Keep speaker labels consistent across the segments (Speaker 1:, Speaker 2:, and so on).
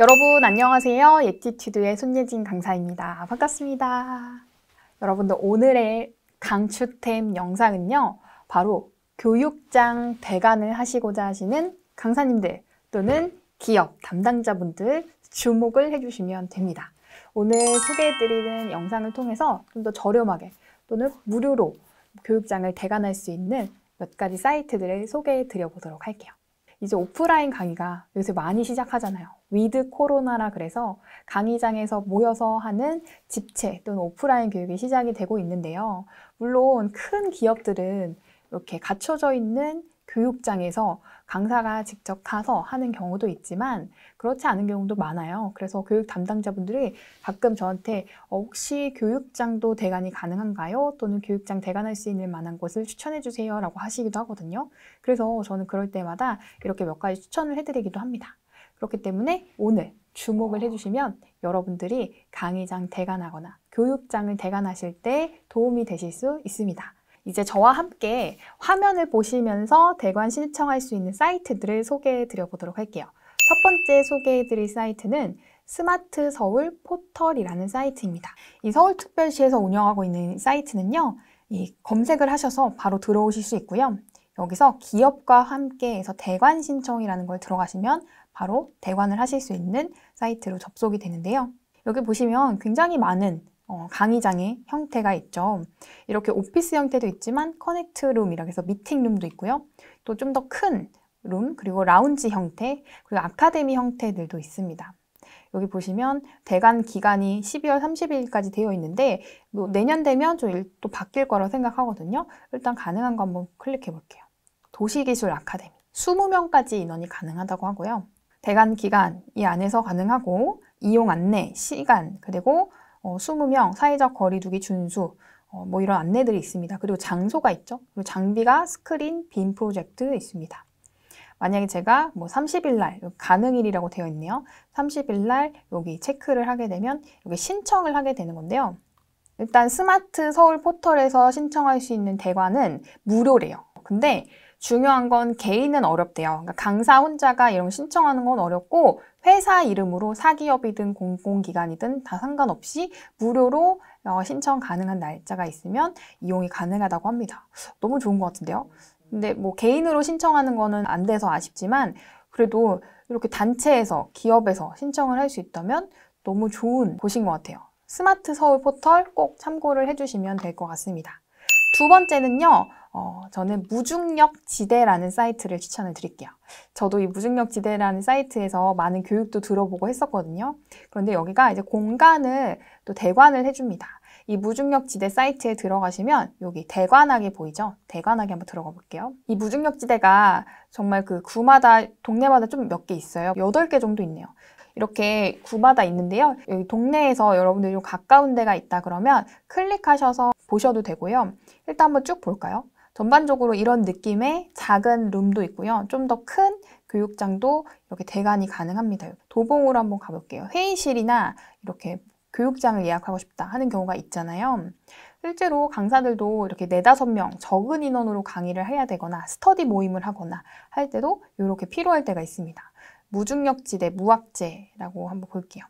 Speaker 1: 여러분 안녕하세요. 예티튜드의 손예진 강사입니다. 반갑습니다. 여러분들 오늘의 강추템 영상은요. 바로 교육장 대관을 하시고자 하시는 강사님들 또는 기업 담당자분들 주목을 해주시면 됩니다. 오늘 소개해드리는 영상을 통해서 좀 더 저렴하게 또는 무료로 교육장을 대관할 수 있는 몇 가지 사이트들을 소개해드려 보도록 할게요. 이제 오프라인 강의가 요새 많이 시작하잖아요. 위드 코로나라 그래서 강의장에서 모여서 하는 집체 또는 오프라인 교육이 시작이 되고 있는데요. 물론 큰 기업들은 이렇게 갖춰져 있는 교육장에서 강사가 직접 가서 하는 경우도 있지만 그렇지 않은 경우도 많아요. 그래서 교육 담당자분들이 가끔 저한테 어, 혹시 교육장도 대관이 가능한가요? 또는 교육장 대관할 수 있는 만한 곳을 추천해 주세요라고 하시기도 하거든요. 그래서 저는 그럴 때마다 이렇게 몇 가지 추천을 해드리기도 합니다. 그렇기 때문에 오늘 주목을 해주시면 여러분들이 강의장 대관하거나 교육장을 대관하실 때 도움이 되실 수 있습니다. 이제 저와 함께 화면을 보시면서 대관 신청할 수 있는 사이트들을 소개해 드려 보도록 할게요. 첫 번째 소개해 드릴 사이트는 스마트 서울 포털이라는 사이트입니다. 이 서울특별시에서 운영하고 있는 사이트는요. 이 검색을 하셔서 바로 들어오실 수 있고요. 여기서 기업과 함께해서 대관 신청이라는 걸 들어가시면 바로 대관을 하실 수 있는 사이트로 접속이 되는데요. 여기 보시면 굉장히 많은 어, 강의장의 형태가 있죠. 이렇게 오피스 형태도 있지만 커넥트룸이라고 해서 미팅룸도 있고요. 또 좀 더 큰 룸, 그리고 라운지 형태, 그리고 아카데미 형태들도 있습니다. 여기 보시면 대관 기간이 12월 30일까지 되어 있는데 뭐 내년 되면 좀또 바뀔 거라 고 생각하거든요. 일단 가능한 거 한번 클릭해 볼게요. 도시기술 아카데미 20명까지 인원이 가능하다고 하고요. 대관 기간 이 안에서 가능하고 이용 안내, 시간, 그리고 어, 20명 사회적 거리두기 준수 어, 뭐 이런 안내들이 있습니다. 그리고 장소가 있죠. 그리고 장비가 스크린, 빔 프로젝트 있습니다. 만약에 제가 뭐 30일 날 가능일이라고 되어 있네요. 30일 날 여기 체크를 하게 되면 여기 신청을 하게 되는 건데요. 일단 스마트 서울 포털에서 신청할 수 있는 대관은 무료래요. 근데 중요한 건 개인은 어렵대요. 그러니까 강사 혼자가 이런 신청하는 건 어렵고 회사 이름으로 사기업이든 공공기관이든 다 상관없이 무료로 어, 신청 가능한 날짜가 있으면 이용이 가능하다고 합니다. 너무 좋은 것 같은데요. 근데 뭐 개인으로 신청하는 거는 안 돼서 아쉽지만 그래도 이렇게 단체에서 기업에서 신청을 할 수 있다면 너무 좋은 곳인 것 같아요. 스마트 서울 포털 꼭 참고를 해주시면 될 것 같습니다. 두 번째는요. 어, 저는 무중력 지대라는 사이트를 추천을 드릴게요. 저도 이 무중력 지대라는 사이트에서 많은 교육도 들어보고 했었거든요. 그런데 여기가 이제 공간을 또 대관을 해줍니다. 이 무중력 지대 사이트에 들어가시면 여기 대관하게 보이죠? 대관하게 한번 들어가 볼게요. 이 무중력 지대가 정말 그 구마다 동네마다 좀 몇 개 있어요. 8개 정도 있네요. 이렇게 구마다 있는데요. 여기 동네에서 여러분들이 좀 가까운 데가 있다 그러면 클릭하셔서 보셔도 되고요. 일단 한번 쭉 볼까요? 전반적으로 이런 느낌의 작은 룸도 있고요. 좀 더 큰 교육장도 이렇게 대관이 가능합니다. 도봉으로 한번 가볼게요. 회의실이나 이렇게 교육장을 예약하고 싶다 하는 경우가 있잖아요. 실제로 강사들도 이렇게 네다섯 명 적은 인원으로 강의를 해야 되거나 스터디 모임을 하거나 할 때도 이렇게 필요할 때가 있습니다. 무중력지대, 무학제라고 한번 볼게요.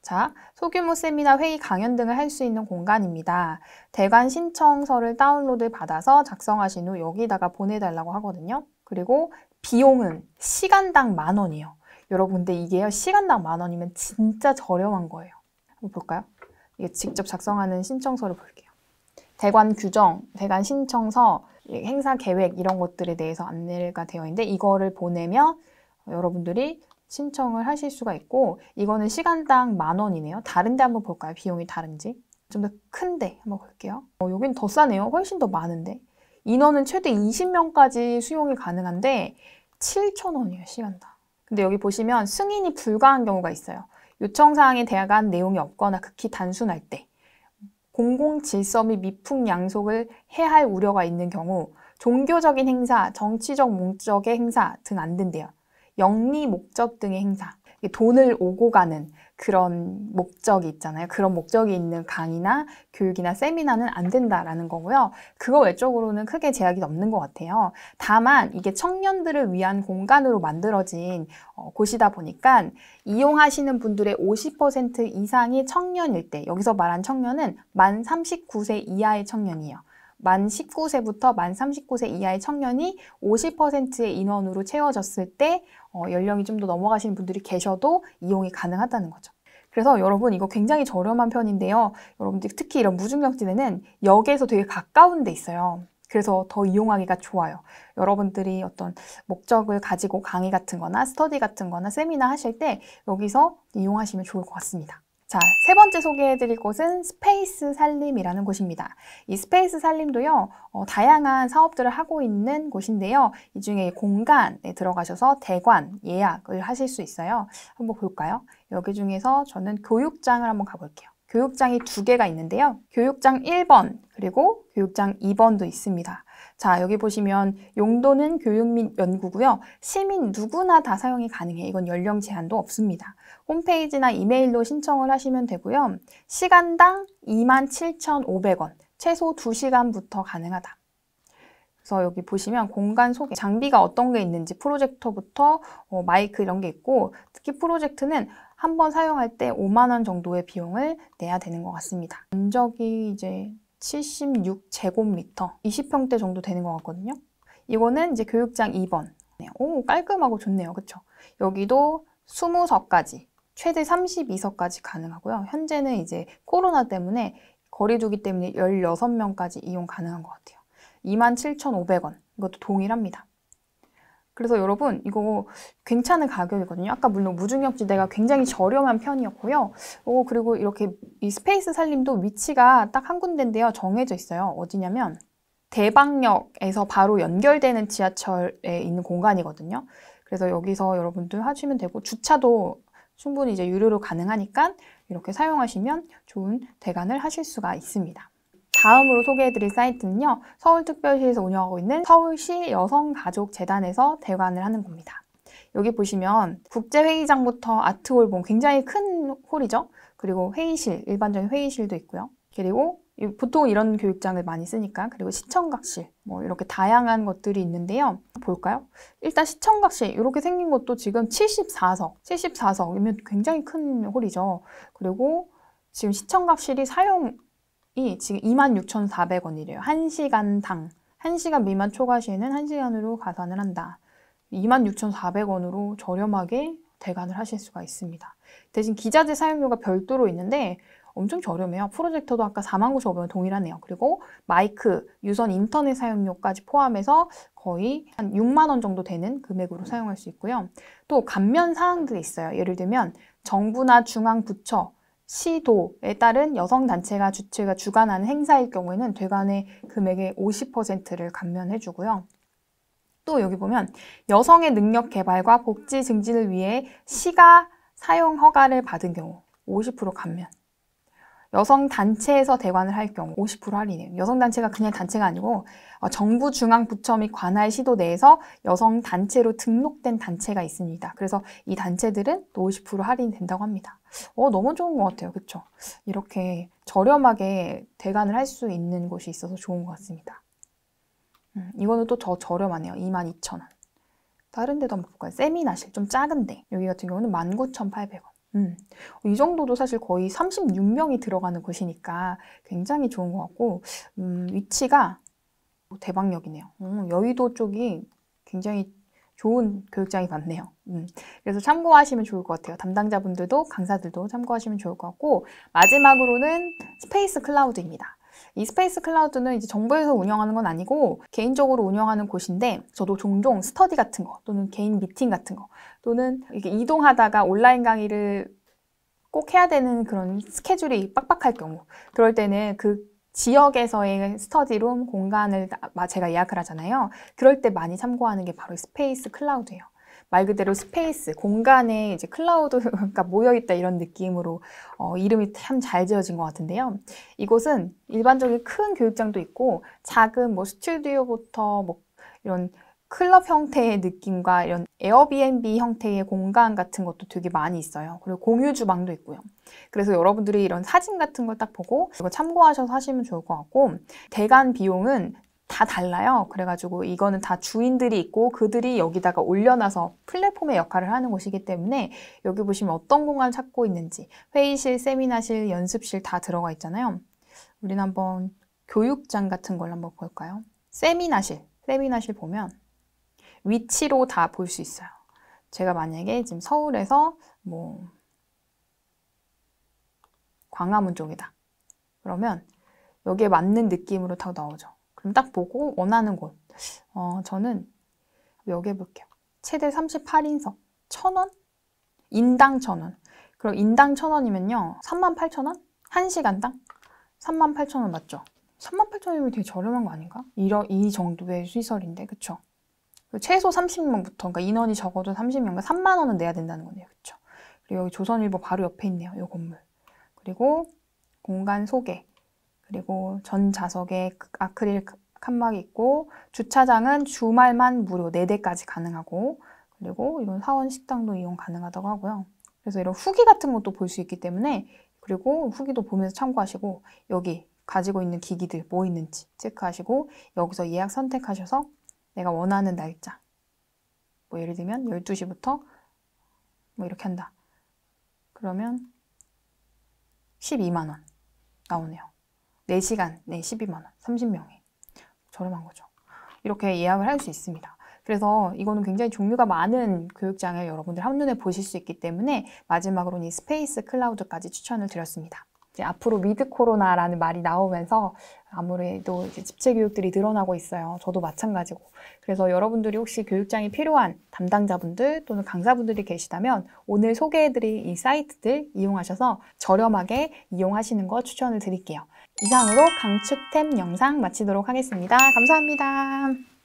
Speaker 1: 자, 소규모 세미나, 회의, 강연 등을 할 수 있는 공간입니다. 대관 신청서를 다운로드 받아서 작성하신 후 여기다가 보내달라고 하거든요. 그리고 비용은 시간당 만 원이에요. 여러분들 이게요, 시간당 만 원이면 진짜 저렴한 거예요. 볼까요? 이게 직접 작성하는 신청서를 볼게요. 대관 규정, 대관 신청서, 행사 계획 이런 것들에 대해서 안내가 되어 있는데 이거를 보내면 여러분들이 신청을 하실 수가 있고 이거는 시간당 만 원이네요. 다른데 한번 볼까요? 비용이 다른지 좀 더 큰데 한번 볼게요. 어, 여긴 더 싸네요. 훨씬 더 많은데 인원은 최대 20명까지 수용이 가능한데 7,000원이에요 시간당. 근데 여기 보시면 승인이 불가한 경우가 있어요. 요청사항에 대한 내용이 없거나 극히 단순할 때, 공공질서 및 미풍양속을 해할 야 우려가 있는 경우 종교적인 행사, 정치적 목적의 행사 등 안 된대요. 영리 목적 등의 행사, 돈을 오고 가는 그런 목적이 있잖아요. 그런 목적이 있는 강의나 교육이나 세미나는 안 된다라는 거고요. 그거 외적으로는 크게 제약이 없는 것 같아요. 다만 이게 청년들을 위한 공간으로 만들어진 어, 곳이다 보니까 이용하시는 분들의 50% 이상이 청년일 때 여기서 말한 청년은 만 39세 이하의 청년이에요. 만 19세부터 만 39세 이하의 청년이 50%의 인원으로 채워졌을 때 어, 연령이 좀 더 넘어가시는 분들이 계셔도 이용이 가능하다는 거죠. 그래서 여러분 이거 굉장히 저렴한 편인데요. 여러분들 특히 이런 무중력지대는 역에서 되게 가까운 데 있어요. 그래서 더 이용하기가 좋아요. 여러분들이 어떤 목적을 가지고 강의 같은 거나 스터디 같은 거나 세미나 하실 때 여기서 이용하시면 좋을 것 같습니다. 자, 세 번째 소개해드릴 곳은 스페이스 살림이라는 곳입니다. 이 스페이스 살림도요, 어, 다양한 사업들을 하고 있는 곳인데요. 이 중에 공간에 들어가셔서 대관, 예약을 하실 수 있어요. 한번 볼까요? 여기 중에서 저는 교육장을 한번 가볼게요. 교육장이 두 개가 있는데요. 교육장 1번, 그리고 교육장 2번도 있습니다. 자, 여기 보시면 용도는 교육 및 연구고요. 시민 누구나 다 사용이 가능해. 이건 연령 제한도 없습니다. 홈페이지나 이메일로 신청을 하시면 되고요. 시간당 27,500원, 최소 2시간부터 가능하다. 그래서 여기 보시면 공간 소개, 장비가 어떤 게 있는지 프로젝터부터 어, 마이크 이런 게 있고 특히 프로젝트는 한번 사용할 때 5만 원 정도의 비용을 내야 되는 것 같습니다. 면적이 이제 76제곱미터 20평대 정도 되는 것 같거든요. 이거는 이제 교육장 2번. 오 깔끔하고 좋네요. 그렇 여기도 20석까지 최대 32석까지 가능하고요. 현재는 이제 코로나 때문에 거리두기 때문에 16명까지 이용 가능한 것 같아요. 27,500원. 이것도 동일합니다. 그래서 여러분 이거 괜찮은 가격이거든요. 아까 물론 무중력지대가 굉장히 저렴한 편이었고요. 오, 어, 그리고 이렇게 이 스페이스 살림도 위치가 딱 한 군데인데요. 정해져 있어요. 어디냐면 대방역에서 바로 연결되는 지하철에 있는 공간이거든요. 그래서 여기서 여러분들 하시면 되고 주차도 충분히 이제 유료로 가능하니까 이렇게 사용하시면 좋은 대관을 하실 수가 있습니다. 다음으로 소개해드릴 사이트는요. 서울특별시에서 운영하고 있는 서울시 여성가족재단에서 대관을 하는 겁니다. 여기 보시면 국제회의장부터 아트홀봉 뭐 굉장히 큰 홀이죠. 그리고 회의실, 일반적인 회의실도 있고요. 그리고 보통 이런 교육장을 많이 쓰니까 그리고 시청각실 뭐 이렇게 다양한 것들이 있는데요 볼까요? 일단 시청각실 이렇게 생긴 것도 지금 74석 74석이면 굉장히 큰 홀이죠 그리고 지금 시청각실이 사용 이 지금 26,400원이래요. 1시간당. 1시간 미만 초과 시에는 1시간으로 가산을 한다. 26,400원으로 저렴하게 대관을 하실 수가 있습니다. 대신 기자재 사용료가 별도로 있는데 엄청 저렴해요. 프로젝터도 아까 49,500원 동일하네요. 그리고 마이크, 유선 인터넷 사용료까지 포함해서 거의 한 6만 원 정도 되는 금액으로 사용할 수 있고요. 또 감면 사항들이 있어요. 예를 들면 정부나 중앙 부처, 시도에 따른 여성단체가 주최가 주관한 행사일 경우에는 대관의 금액의 50%를 감면해 주고요. 또 여기 보면 여성의 능력 개발과 복지 증진을 위해 시가 사용 허가를 받은 경우 50% 감면 여성 단체에서 대관을 할 경우 50% 할인이에요. 여성 단체가 그냥 단체가 아니고 어, 정부 중앙 부처 및 관할 시도 내에서 여성 단체로 등록된 단체가 있습니다. 그래서 이 단체들은 또 50% 할인된다고 이 합니다. 어 너무 좋은 것 같아요, 그렇죠? 이렇게 저렴하게 대관을 할 수 있는 곳이 있어서 좋은 것 같습니다. 음, 이거는 또 더 저렴하네요, 22,000원. 다른 데도 한번 볼까요? 세미나실 좀 작은데 여기 같은 경우는 19,800원. 음, 이 정도도 사실 거의 36명이 들어가는 곳이니까 굉장히 좋은 것 같고 음, 위치가 대박역이네요. 음, 여의도 쪽이 굉장히 좋은 교육장이 많네요. 음, 그래서 참고하시면 좋을 것 같아요. 담당자분들도 강사들도 참고하시면 좋을 것 같고 마지막으로는 스페이스 클라우드입니다. 이 스페이스 클라우드는 이제 정부에서 운영하는 건 아니고 개인적으로 운영하는 곳인데 저도 종종 스터디 같은 거 또는 개인 미팅 같은 거 또는 이렇게 이동하다가 온라인 강의를 꼭 해야 되는 그런 스케줄이 빡빡할 경우 그럴 때는 그 지역에서의 스터디룸 공간을 제가 예약을 하잖아요. 그럴 때 많이 참고하는 게 바로 스페이스 클라우드예요. 말 그대로 스페이스, 공간에 이제 클라우드가 그러니까 모여있다 이런 느낌으로 어, 이름이 참 잘 지어진 것 같은데요. 이곳은 일반적인 큰 교육장도 있고 작은 뭐 스튜디오부터 뭐 이런 클럽 형태의 느낌과 이런 에어비앤비 형태의 공간 같은 것도 되게 많이 있어요. 그리고 공유 주방도 있고요. 그래서 여러분들이 이런 사진 같은 걸 딱 보고 이거 참고하셔서 하시면 좋을 것 같고 대관 비용은 다 달라요. 그래가지고 이거는 다 주인들이 있고 그들이 여기다가 올려놔서 플랫폼의 역할을 하는 곳이기 때문에 여기 보시면 어떤 공간 을 찾고 있는지 회의실, 세미나실, 연습실 다 들어가 있잖아요. 우리는 한번 교육장 같은 걸 한번 볼까요? 세미나실, 세미나실 보면 위치로 다 볼 수 있어요. 제가 만약에 지금 서울에서 뭐 광화문 쪽이다. 그러면 여기에 맞는 느낌으로 다 나오죠. 그럼 딱 보고 원하는 곳. 어, 저는 여기 해볼게요. 최대 38인석. 천원 인당 천원 그럼 인당 천원이면요 38,000원? 1시간당? 38,000원 맞죠? 38,000원이면 되게 저렴한 거 아닌가? 이러, 이 정도의 시설인데, 그쵸? 그 최소 30명부터, 그러니까 인원이 적어도 3 0명 3만원은 내야 된다는 거네요, 그쵸? 그리고 여기 조선일보 바로 옆에 있네요, 이 건물. 그리고 공간 소개. 그리고 전 좌석에 그 아크릴 칸막이 있고 주차장은 주말만 무료 4대까지 가능하고 그리고 이런 사원 식당도 이용 가능하다고 하고요. 그래서 이런 후기 같은 것도 볼 수 있기 때문에 그리고 후기도 보면서 참고하시고 여기 가지고 있는 기기들 뭐 있는지 체크하시고 여기서 예약 선택하셔서 내가 원하는 날짜 뭐 예를 들면 12시부터 뭐 이렇게 한다. 그러면 12만 원 나오네요. 4시간 내 12만원, 30명에 저렴한 거죠. 이렇게 예약을 할 수 있습니다. 그래서 이거는 굉장히 종류가 많은 교육장을 여러분들 한눈에 보실 수 있기 때문에 마지막으로는 이 스페이스 클라우드까지 추천을 드렸습니다. 앞으로 위드 코로나라는 말이 나오면서 아무래도 집체 교육들이 늘어나고 있어요. 저도 마찬가지고. 그래서 여러분들이 혹시 교육장이 필요한 담당자분들 또는 강사분들이 계시다면 오늘 소개해드린 이 사이트들 이용하셔서 저렴하게 이용하시는 거 추천을 드릴게요. 이상으로 강추템 영상 마치도록 하겠습니다. 감사합니다.